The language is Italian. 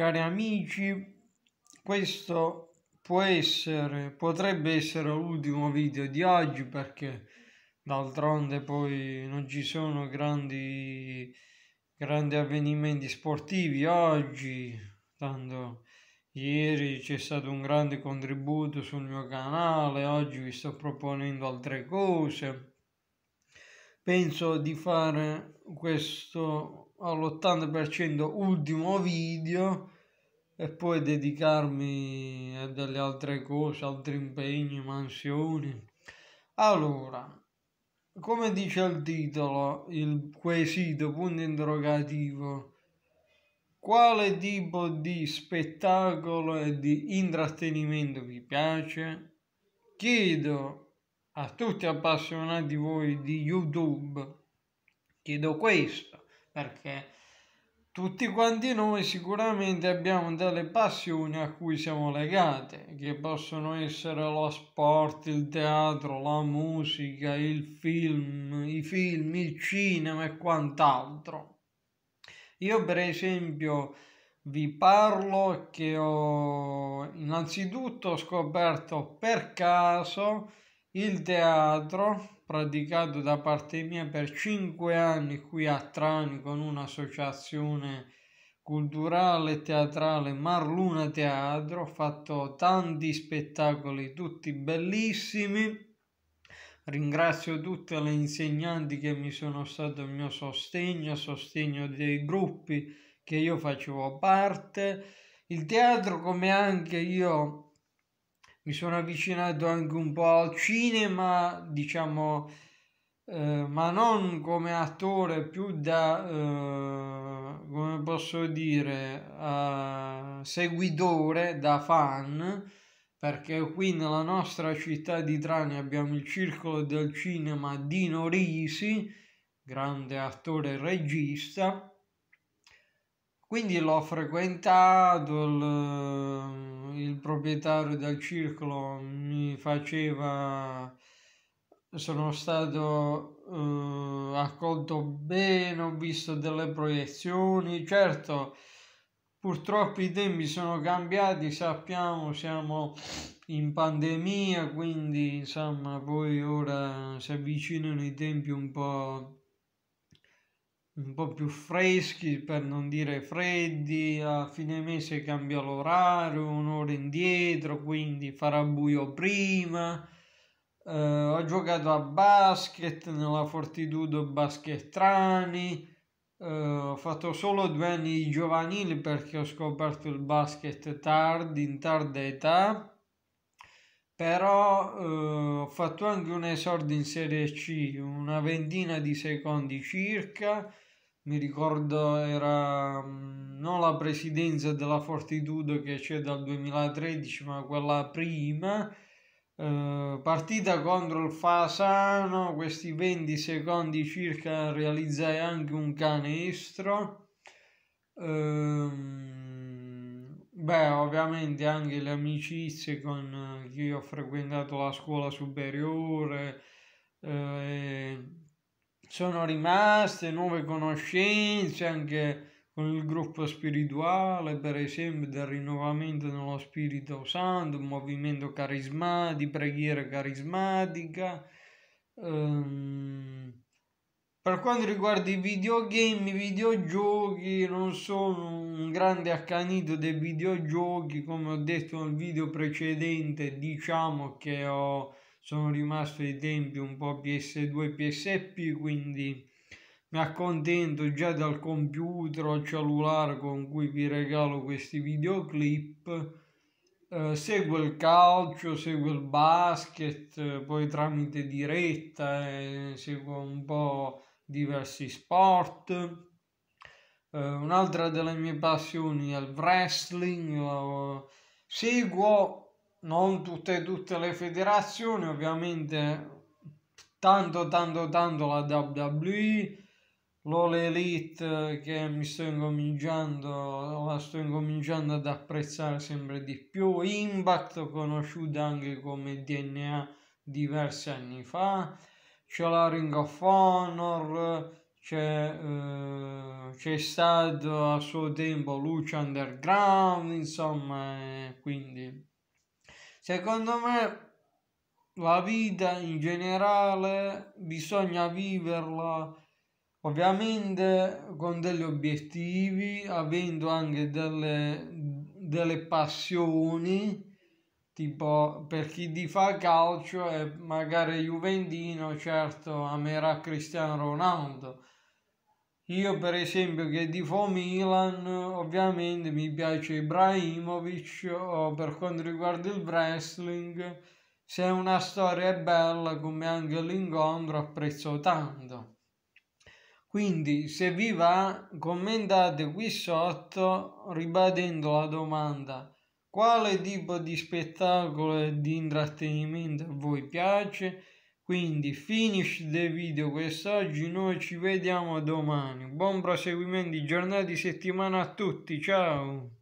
cari amici, questo può essere, potrebbe essere l'ultimo video di oggi perché d'altronde poi non ci sono grandi, grandi avvenimenti sportivi oggi, tanto ieri c'è stato un grande contributo sul mio canale, oggi vi sto proponendo altre cose. Penso di fare questo all'80% ultimo video e poi dedicarmi a delle altre cose, altri impegni, mansioni. Allora, come dice il titolo, il quesito, punto interrogativo, quale tipo di spettacolo e di intrattenimento vi piace? Chiedo a tutti appassionati voi di YouTube, chiedo questo perché tutti quanti noi sicuramente abbiamo delle passioni a cui siamo legate, che possono essere lo sport, il teatro, la musica, il film, i film, il cinema e quant'altro. Io per esempio vi parlo che ho innanzitutto scoperto per caso il teatro praticato da parte mia per cinque anni qui a Trani con un'associazione culturale e teatrale Marluna Teatro, ho fatto tanti spettacoli, tutti bellissimi. Ringrazio tutte le insegnanti che mi sono stato il mio sostegno, sostegno dei gruppi che io facevo parte. Il teatro, come anche io mi sono avvicinato anche un po' al cinema, diciamo, eh, ma non come attore, più da, eh, come posso dire, eh, seguitore, da fan, perché qui nella nostra città di Trani abbiamo il circolo del cinema di Norisi, grande attore e regista, quindi l'ho frequentato, il proprietario del circolo mi faceva sono stato eh, accolto bene, ho visto delle proiezioni, certo purtroppo i tempi sono cambiati, sappiamo siamo in pandemia, quindi insomma poi ora si avvicinano i tempi un po' un po' più freschi per non dire freddi, a fine mese cambia l'orario, un'ora indietro, quindi farà buio prima. Eh, ho giocato a basket nella Fortitudo Baschetrani, eh, ho fatto solo due anni giovanili perché ho scoperto il basket tardi, in tarda età però eh, fatto anche un esordio in Serie C, una ventina di secondi circa, mi ricordo era mm, non la presidenza della Fortitudo che c'è dal 2013, ma quella prima, eh, partita contro il Fasano, questi 20 secondi circa realizzai anche un canestro. Eh, Beh, ovviamente anche le amicizie con chi eh, ho frequentato la scuola superiore, eh, sono rimaste nuove conoscenze anche con il gruppo spirituale, per esempio del rinnovamento nello Spirito Santo, un movimento carismatico, preghiera carismatica. Ehm, per quanto riguarda i videogame, i videogiochi non sono un grande accanito dei videogiochi, come ho detto nel video precedente, diciamo che ho, sono rimasto ai tempi un po' PS2 e PSP, quindi mi accontento già dal computer o cellulare con cui vi regalo questi videoclip. Eh, seguo il calcio, seguo il basket, eh, poi tramite diretta, eh, seguo un po' diversi sport. Eh, un'altra delle mie passioni è il wrestling. Eh, seguo non tutte, e tutte le federazioni, ovviamente tanto tanto tanto la WWE, l'All Elite che mi sto incominciando, la sto incominciando ad apprezzare sempre di più, Impact conosciuta anche come DNA diversi anni fa, c'è la Ring of Honor, c'è, eh, c'è stato a suo tempo Luce Underground, insomma, eh, quindi secondo me la vita in generale bisogna viverla ovviamente con degli obiettivi, avendo anche delle, delle passioni tipo per chi di fa calcio e magari Juventino certo amerà Cristiano Ronaldo io per esempio che tifo Milan ovviamente mi piace Ibrahimovic o per quanto riguarda il wrestling se è una storia bella come anche l'incontro apprezzo tanto quindi se vi va commentate qui sotto ribadendo la domanda quale tipo di spettacolo e di intrattenimento a voi piace? Quindi finish the video quest'oggi, noi ci vediamo domani. Buon proseguimento di giornata di settimana a tutti, ciao!